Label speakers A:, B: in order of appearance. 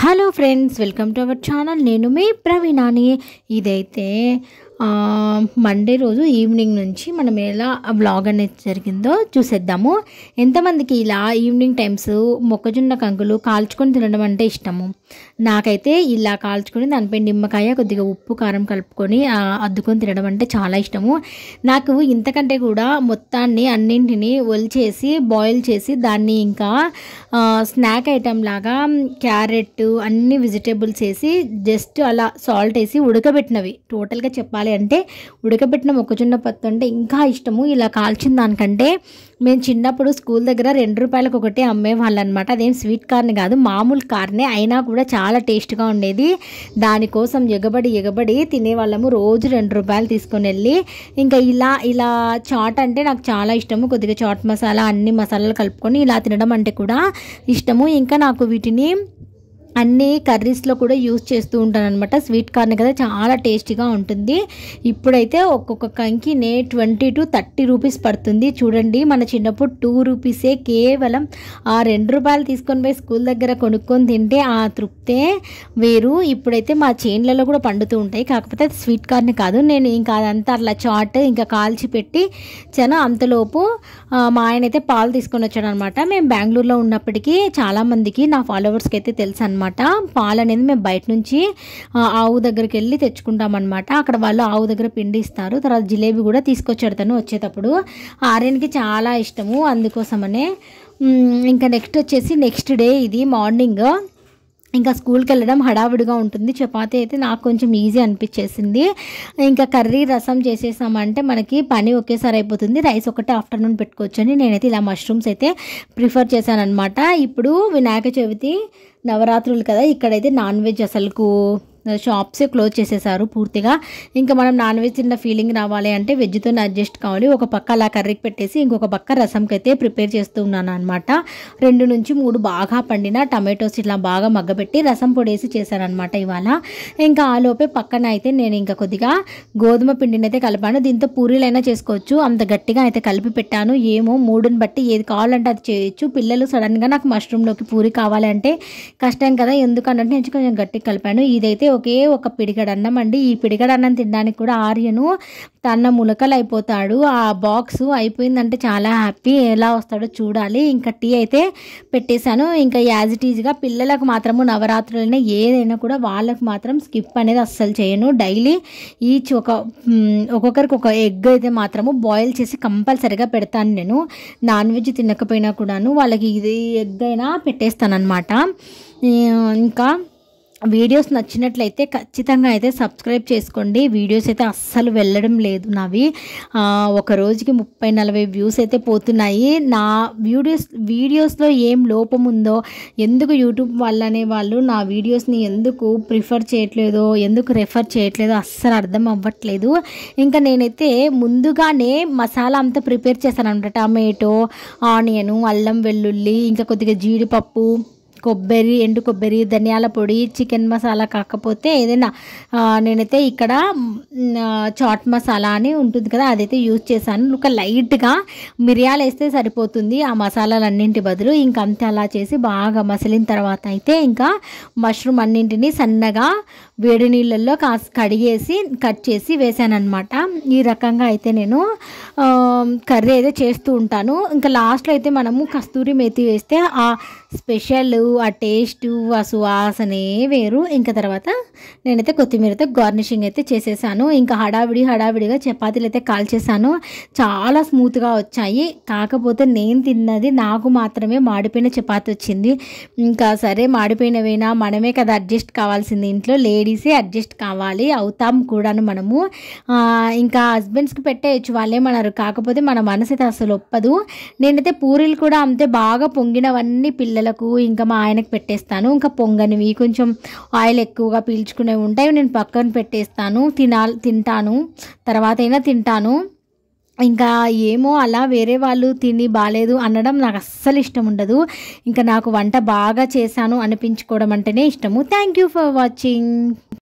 A: hello friends welcome to our channel నేను మీ ప్రవీణాని ఇదైతే మండే రోజు ఈవినింగ్ నుంచి మనం ఎలా బ్లాగ్ అనేది జరిగిందో చూసేద్దాము ఎంతమందికి ఇలా ఈవినింగ్ టైమ్స్ మొక్కజొన్న కంకులు కాల్చుకొని తినడం అంటే ఇష్టము నాకైతే ఇలా కాల్చుకొని దానిపై నిమ్మకాయ కొద్దిగా ఉప్పు కారం కలుపుకొని అద్దుకొని తినడం అంటే చాలా ఇష్టము నాకు ఇంతకంటే కూడా మొత్తాన్ని అన్నింటినీ ఒలిచేసి బాయిల్ చేసి దాన్ని ఇంకా స్నాక్ ఐటెం లాగా క్యారెట్ అన్ని వెజిటేబుల్స్ వేసి జస్ట్ అలా సాల్ట్ వేసి ఉడకబెట్టినవి టోటల్గా చెప్పాలి కావాలి అంటే ఉడకబెట్టిన మొక్కజొన్న పత్తు అంటే ఇంకా ఇష్టము ఇలా కాల్చిన దానికంటే మేము చిన్నప్పుడు స్కూల్ దగ్గర రెండు రూపాయలకు ఒకటి అమ్మేవాళ్ళు అనమాట అదేం స్వీట్ కార్న్ కాదు మామూలు కార్నే అయినా కూడా చాలా టేస్ట్గా ఉండేది దానికోసం ఎగబడి ఎగబడి తినేవాళ్ళము రోజు రెండు రూపాయలు తీసుకొని వెళ్ళి ఇంకా ఇలా ఇలా చాట్ అంటే నాకు చాలా ఇష్టము కొద్దిగా చాట్ మసాలా అన్ని మసాలాలు కలుపుకొని ఇలా తినడం అంటే కూడా ఇష్టము ఇంకా నాకు వీటిని అన్ని కర్రీస్లో కూడా యూస్ చేస్తూ ఉంటాను అనమాట స్వీట్ కార్న్ కదా చాలా టేస్టీగా ఉంటుంది ఇప్పుడైతే ఒక్కొక్క కంకి నే ట్వంటీ టు థర్టీ రూపీస్ పడుతుంది చూడండి మన చిన్నప్పుడు టూ రూపీసే కేవలం ఆ రెండు రూపాయలు తీసుకొని పోయి స్కూల్ దగ్గర కొనుక్కొని తింటే ఆ తృప్తే వేరు ఇప్పుడైతే మా చేన్లలో కూడా పండుతూ ఉంటాయి కాకపోతే స్వీట్ కార్న్ కాదు నేను ఇంకా అదంతా అట్లా చాట్ ఇంకా కాల్చి పెట్టి చాలా అంతలోపు మా ఆయన అయితే పాలు తీసుకొని వచ్చాడు అనమాట మేము బెంగళూరులో ఉన్నప్పటికీ చాలామందికి నా ఫాలోవర్స్కి అయితే తెలుసు అనమాట అనమాట పాలు అనేది మేము బయట నుంచి ఆవు దగ్గరికి వెళ్ళి తెచ్చుకుంటాం అనమాట అక్కడ వాళ్ళు ఆవు దగ్గర పిండి ఇస్తారు తర్వాత జిలేబీ కూడా తీసుకొచ్చాడు తను వచ్చేటప్పుడు ఆర్యన్కి చాలా ఇష్టము అందుకోసమనే ఇంకా నెక్స్ట్ వచ్చేసి నెక్స్ట్ డే ఇది మార్నింగ్ ఇంకా స్కూల్కి వెళ్ళడం హడావిడిగా ఉంటుంది చపాతీ అయితే నాకు కొంచెం ఈజీ అనిపించేసింది ఇంకా కర్రీ రసం చేసేసామంటే మనకి పని ఒకేసారి అయిపోతుంది రైస్ ఒకటే ఆఫ్టర్నూన్ పెట్టుకోవచ్చు అని నేనైతే ఇలా మష్రూమ్స్ అయితే ప్రిఫర్ చేశాను అనమాట ఇప్పుడు వినాయక చవితి నవరాత్రులు కదా ఇక్కడైతే నాన్ వెజ్ అసలుకు షాప్సే క్లోజ్ చేసేసారు పూర్తిగా ఇంకా మనం నాన్ వెజ్ తిన్న ఫీలింగ్ రావాలి అంటే వెజ్తో అడ్జస్ట్ కావాలి ఒక పక్క అలా కర్రీకి పెట్టేసి ఇంకొక పక్క రసంకి అయితే ప్రిపేర్ చేస్తూ ఉన్నాను అనమాట రెండు నుంచి మూడు బాగా పండిన టమాటోస్ ఇట్లా బాగా మగ్గబెట్టి రసం పొడేసి చేశానమాట ఇవాళ ఇంకా ఆ లోపే పక్కన అయితే నేను ఇంకా కొద్దిగా గోధుమ పిండిని అయితే కలిపాను దీంతో పూరీలైనా చేసుకోవచ్చు అంత గట్టిగా అయితే కలిపి పెట్టాను ఏమో మూడుని బట్టి ఏది కావాలంటే అది చేయొచ్చు పిల్లలు సడన్గా నాకు మష్రూమ్లోకి పూరి కావాలంటే కష్టం కదా ఎందుకన్నట్టు నేను కొంచెం గట్టిగా కలిపాను ఇదైతే ఒకే ఒక పిడిగడన్నం అండి ఈ పిడిగడన్నం తినడానికి కూడా ఆర్యను తన ములకలు అయిపోతాడు ఆ బాక్స్ అయిపోయిందంటే చాలా హ్యాపీ ఎలా వస్తాడో చూడాలి ఇంకా టీ అయితే పెట్టేశాను ఇంకా యాజ్ ఇట్ ఈజ్గా పిల్లలకు మాత్రము నవరాత్రులైనా ఏదైనా కూడా వాళ్ళకు మాత్రం స్కిప్ అనేది అస్సలు చేయను డైలీ ఈచ్ ఒక ఒక్కొక్కరికి ఒక ఎగ్ అయితే మాత్రము బాయిల్ చేసి కంపల్సరిగా పెడతాను నేను నాన్ వెజ్ తినకపోయినా కూడాను వాళ్ళకి ఇది ఎగ్ అయినా పెట్టేస్తాను అనమాట ఇంకా వీడియోస్ నచ్చినట్లయితే ఖచ్చితంగా అయితే సబ్స్క్రైబ్ చేసుకోండి వీడియోస్ అయితే అస్సలు వెళ్ళడం లేదు నావి ఒక రోజుకి ముప్పై నలభై వ్యూస్ అయితే పోతున్నాయి నా వీడియోస్ వీడియోస్లో ఏం లోపం ఉందో ఎందుకు యూట్యూబ్ వాళ్ళనే వాళ్ళు నా వీడియోస్ని ఎందుకు ప్రిఫర్ చేయట్లేదో ఎందుకు రెఫర్ చేయట్లేదో అస్సలు అర్థం అవ్వట్లేదు ఇంకా నేనైతే ముందుగానే మసాలా అంతా ప్రిపేర్ చేశాను టమాటో ఆనియను అల్లం వెల్లుల్లి ఇంకా కొద్దిగా జీడిపప్పు కొబ్బరి ఎండు కొబ్బరి ధనియాల పొడి చికెన్ మసాలా కాకపోతే ఏదైనా నేనైతే ఇక్కడ చాట్ మసాలా అని ఉంటుంది కదా అదైతే యూజ్ చేశాను ఒక లైట్గా మిరియాలు వేస్తే సరిపోతుంది ఆ మసాలాలన్నింటి బదులు ఇంకంతే అలా చేసి బాగా మసిలిన తర్వాత అయితే ఇంకా మష్రూమ్ అన్నింటినీ సన్నగా వేడి నీళ్ళల్లో కాస్త కడిగేసి కట్ చేసి వేసానమాట ఈ రకంగా అయితే నేను కర్రీ అయితే చేస్తూ ఉంటాను ఇంకా లాస్ట్లో అయితే మనము కస్తూరి మేతి వేస్తే ఆ స్పెషల్ ఆ టేస్టు ఆ సువాసనే వేరు ఇంకా తర్వాత నేనైతే కొత్తిమీరతో గార్నిషింగ్ అయితే చేసేసాను ఇంకా హడావిడి హడావిడిగా చపాతీలు అయితే కాల్చేసాను చాలా స్మూత్గా వచ్చాయి కాకపోతే నేను తిన్నది నాకు మాత్రమే మాడిపోయిన చపాతీ వచ్చింది ఇంకా సరే మాడిపోయినవైనా మనమే కదా అడ్జస్ట్ కావాల్సింది ఇంట్లో లేడీసే అడ్జస్ట్ కావాలి అవుతాం కూడాను మనము ఇంకా హస్బెండ్స్కి పెట్టేయచ్చు వాళ్ళేమన్నారు కాకపోతే మన మనసు అయితే అసలు ఒప్పదు నేనైతే పూరీలు కూడా అంతే బాగా పొంగినవన్నీ పిల్లలకు ఇంకా మా మా ఆయనకు పెట్టేస్తాను ఇంకా పొంగనివి కొంచెం ఆయిల్ ఎక్కువగా పీల్చుకునేవి ఉంటాయి నేను పక్కన పెట్టేస్తాను తినాలి తింటాను తర్వాత అయినా తింటాను ఇంకా ఏమో అలా వేరే వాళ్ళు తిని బాగాలేదు అనడం నాకు అస్సలు ఇష్టం ఉండదు ఇంకా నాకు వంట బాగా చేశాను అనిపించుకోవడం అంటేనే ఇష్టము థ్యాంక్ యూ ఫర్ వాచింగ్